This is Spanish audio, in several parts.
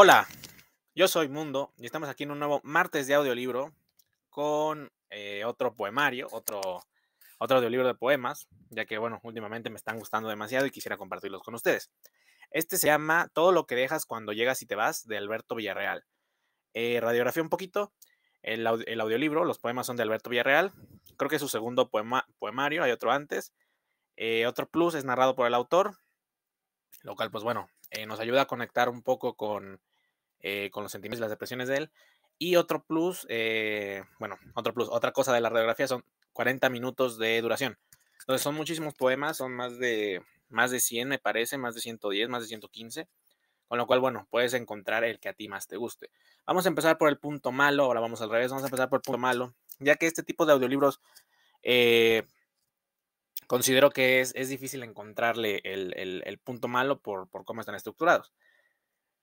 Hola, yo soy Mundo y estamos aquí en un nuevo martes de audiolibro con eh, otro poemario, otro, otro audiolibro de poemas, ya que, bueno, últimamente me están gustando demasiado y quisiera compartirlos con ustedes. Este se llama Todo lo que dejas cuando llegas y te vas, de Alberto Villarreal. Eh, radiografía un poquito el, audiolibro, los poemas son de Alberto Villarreal, creo que es su segundo poemario, hay otro antes. Eh, otro plus es narrado por el autor, lo cual, pues bueno, nos ayuda a conectar un poco con eh, con los sentimientos y las depresiones de él. Y otro plus, eh, bueno, otro plus, otra cosa de la radiografía son 40 minutos de duración. Entonces son muchísimos poemas, son más de, más de 100 me parece, más de 110, más de 115. Con lo cual, bueno, puedes encontrar el que a ti más te guste. Vamos a empezar por el punto malo, ahora vamos al revés, vamos a empezar por el punto malo, ya que este tipo de audiolibros eh, considero que es, difícil encontrarle el, punto malo por cómo están estructurados.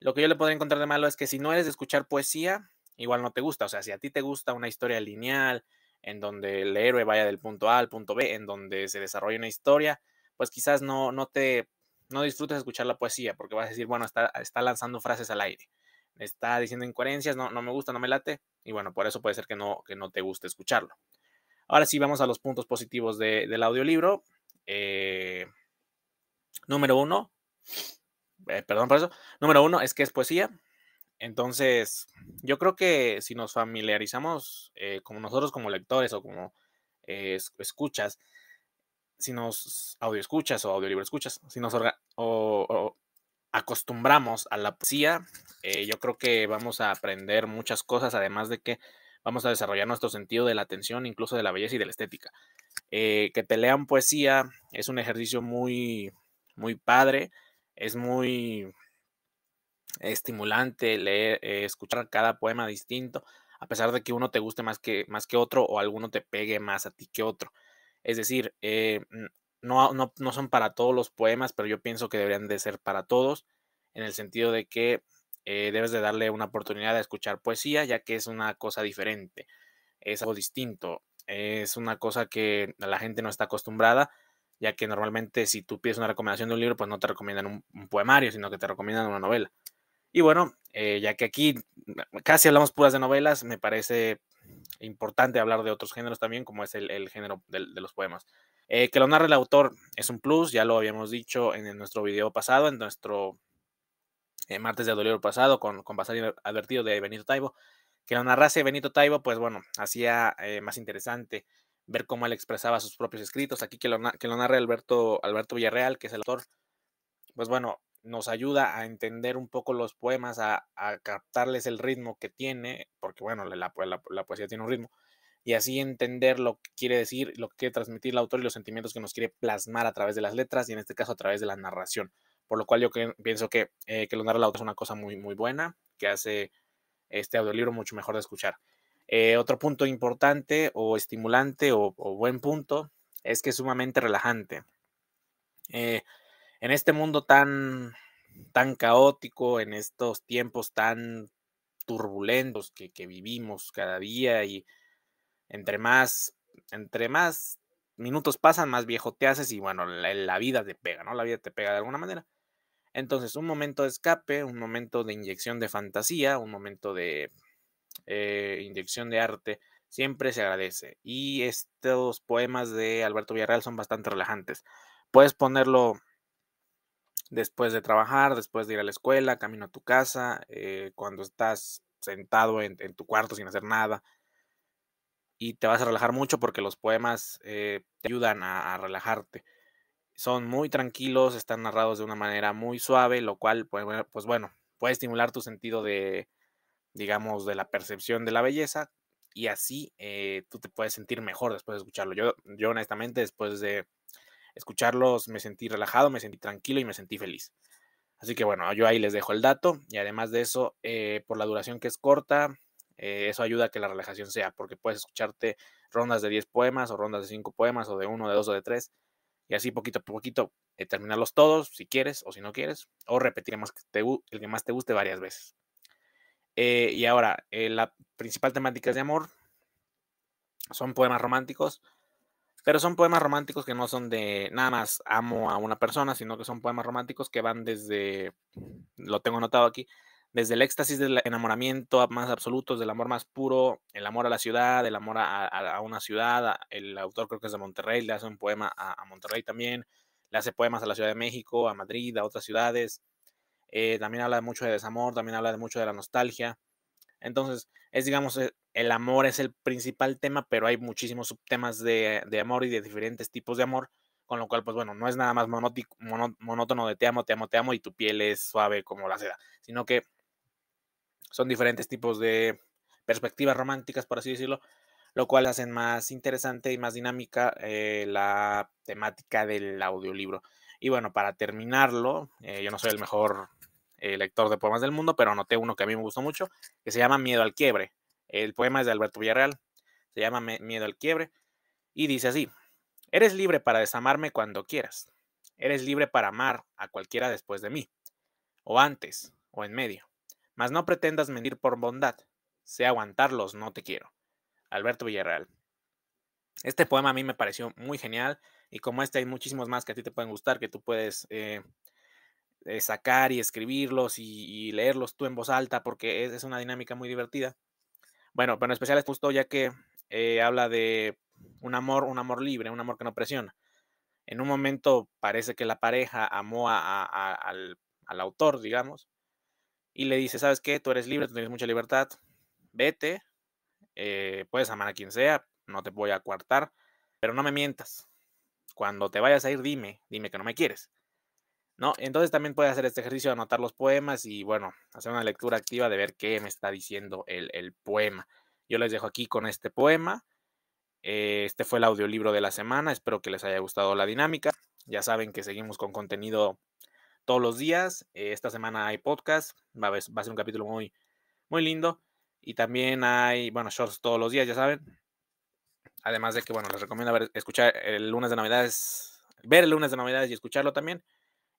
Lo que yo le podría encontrar de malo es que si no eres de escuchar poesía, igual no te gusta. O sea, si a ti te gusta una historia lineal, en donde el héroe vaya del punto A al punto B, en donde se desarrolla una historia, pues quizás no, no te no disfrutes escuchar la poesía, porque vas a decir, bueno, está, lanzando frases al aire, está diciendo incoherencias, no, me gusta, no me late, y bueno, por eso puede ser que no, que no te guste escucharlo. Ahora sí, vamos a los puntos positivos del audiolibro. Eh, número uno, eh, perdón por eso, número uno es que es poesía. Entonces, yo creo que si nos familiarizamos eh, como nosotros como lectores o como eh, escuchas, si nos audio escuchas o audiolibro escuchas, si nos acostumbramos a la poesía, yo creo que vamos a aprender muchas cosas, además de que vamos a desarrollar nuestro sentido de la atención, incluso de la belleza y de la estética. que te lean poesía es un ejercicio muy, muy padre, es muy estimulante leer, eh, escuchar cada poema distinto, a pesar de que uno te guste más que, más que otro o alguno te pegue más a ti que otro. Es decir, eh, no, no, son para todos los poemas, pero yo pienso que deberían de ser para todos, en el sentido de que eh, debes de darle una oportunidad de escuchar poesía, ya que es una cosa diferente, es algo distinto, es una cosa que la gente no está acostumbrada ya que normalmente si tú pides una recomendación de un libro, pues no te recomiendan un, poemario, sino que te recomiendan una novela. Y bueno, eh, ya que aquí casi hablamos puras de novelas, me parece importante hablar de otros géneros también, como es el, género de, los poemas. Eh, que lo narre el autor es un plus, ya lo habíamos dicho en, nuestro video pasado, en nuestro eh, martes de Adolero pasado, con, con Advertido de Benito Taibo. Que lo narrase Benito Taibo, pues bueno, hacía más interesante ver cómo él expresaba sus propios escritos. Aquí que lo, que narra Alberto, Villarreal, que es el autor, pues bueno, nos ayuda a entender un poco los poemas, a, captarles el ritmo que tiene, porque bueno, la, poesía tiene un ritmo, y así entender lo que quiere decir, lo que quiere transmitir el autor y los sentimientos que nos quiere plasmar a través de las letras y en este caso a través de la narración. Por lo cual yo pienso que, eh, que lo narra el autor es una cosa muy, muy buena, que hace este audiolibro mucho mejor de escuchar. Eh, otro punto importante o estimulante o, buen punto es que es sumamente relajante. Eh, en este mundo tan, tan caótico, en estos tiempos tan turbulentos que, vivimos cada día y entre más, entre más minutos pasan, más viejo te haces y bueno, la vida te pega, ¿no? La vida te pega de alguna manera. Entonces, un momento de escape, un momento de inyección de fantasía, un momento de eh, inyección de arte, siempre se agradece. Y estos poemas de Alberto Villarreal son bastante relajantes. Puedes ponerlo después de trabajar, después de ir a la escuela, camino a tu casa, eh, cuando estás sentado en, tu cuarto sin hacer nada. Y te vas a relajar mucho porque los poemas eh, te ayudan a, a, relajarte. Son muy tranquilos, están narrados de una manera muy suave, lo cual, pues bueno, pues, puede estimular tu sentido de, digamos, de la percepción de la belleza y así eh, tú te puedes sentir mejor después de escucharlo. Yo, yo honestamente, después de escucharlos me sentí relajado, me sentí tranquilo y me sentí feliz. Así que bueno, yo ahí les dejo el dato y además de eso, eh, por la duración que es corta, eh, eso ayuda a que la relajación sea, porque puedes escucharte rondas de 10 poemas o rondas de 5 poemas o de 1, de 2 o de 3 y así poquito a poquito terminarlos todos si quieres o si no quieres o repetir el que más te guste varias veces. Eh, y ahora, eh, la principal temática es de amor. Son poemas románticos, pero son poemas románticos que no son de nada más amo a una persona, sino que son poemas románticos que van desde, lo tengo anotado aquí, desde el éxtasis del enamoramiento más absoluto, del amor más puro, el amor a la ciudad, el amor a, una ciudad. El autor creo que es de Monterrey, le hace un poema a Monterrey también, le hace poemas a la Ciudad de México, a Madrid, a otras ciudades eh, también habla mucho de desamor, también habla de mucho de la nostalgia. Entonces, es digamos, eh, el amor es el principal tema, pero hay muchísimos subtemas de, de amor y de diferentes tipos de amor, con lo cual, pues bueno, no es nada más monótono de te amo, te amo, te amo y tu piel es suave como la seda, sino que son diferentes tipos de perspectivas románticas, por así decirlo, lo cual hacen más interesante y más dinámica eh, la temática del audiolibro. Y bueno, para terminarlo, eh, yo no soy el mejor eh, lector de poemas del mundo, pero anoté uno que a mí me gustó mucho, que se llama Miedo al quiebre. El poema es de Alberto Villarreal, se llama Miedo al quiebre, y dice así, eres libre para desamarme cuando quieras, eres libre para amar a cualquiera después de mí, o antes, o en medio, mas no pretendas mentir por bondad, sé aguantarlos, no te quiero. Alberto Villarreal. Este poema a mí me pareció muy genial, y como este, hay muchísimos más que a ti te pueden gustar, que tú puedes eh, eh, sacar y escribirlos y, leerlos tú en voz alta, porque es, una dinámica muy divertida. Bueno, pero en especial es justo ya que eh, habla de un amor, un amor libre, un amor que no presiona. En un momento parece que la pareja amó al, autor, digamos, y le dice, ¿sabes qué? Tú eres libre, tú tienes mucha libertad, vete, puedes amar a quien sea, no te voy a coartar, pero no me mientas, cuando te vayas a ir, dime, dime que no me quieres. ¿No? Entonces también puedes hacer este ejercicio de anotar los poemas y, bueno, hacer una lectura activa de ver qué me está diciendo el, el poema. Yo les dejo aquí con este poema. Eh, este fue el audiolibro de la semana. Espero que les haya gustado la dinámica. Ya saben que seguimos con contenido todos los días. Eh, esta semana hay podcast. Va a ser un capítulo muy, muy lindo. Y también hay, bueno, shorts todos los días, ya saben. Además de que, bueno, les recomiendo ver, escuchar el lunes de Navidades, ver el lunes de Navidades y escucharlo también.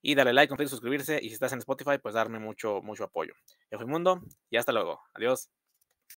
Y darle like, compartir, suscribirse. Y si estás en Spotify, pues darme mucho, mucho apoyo. Yo fui Mundo y hasta luego. Adiós.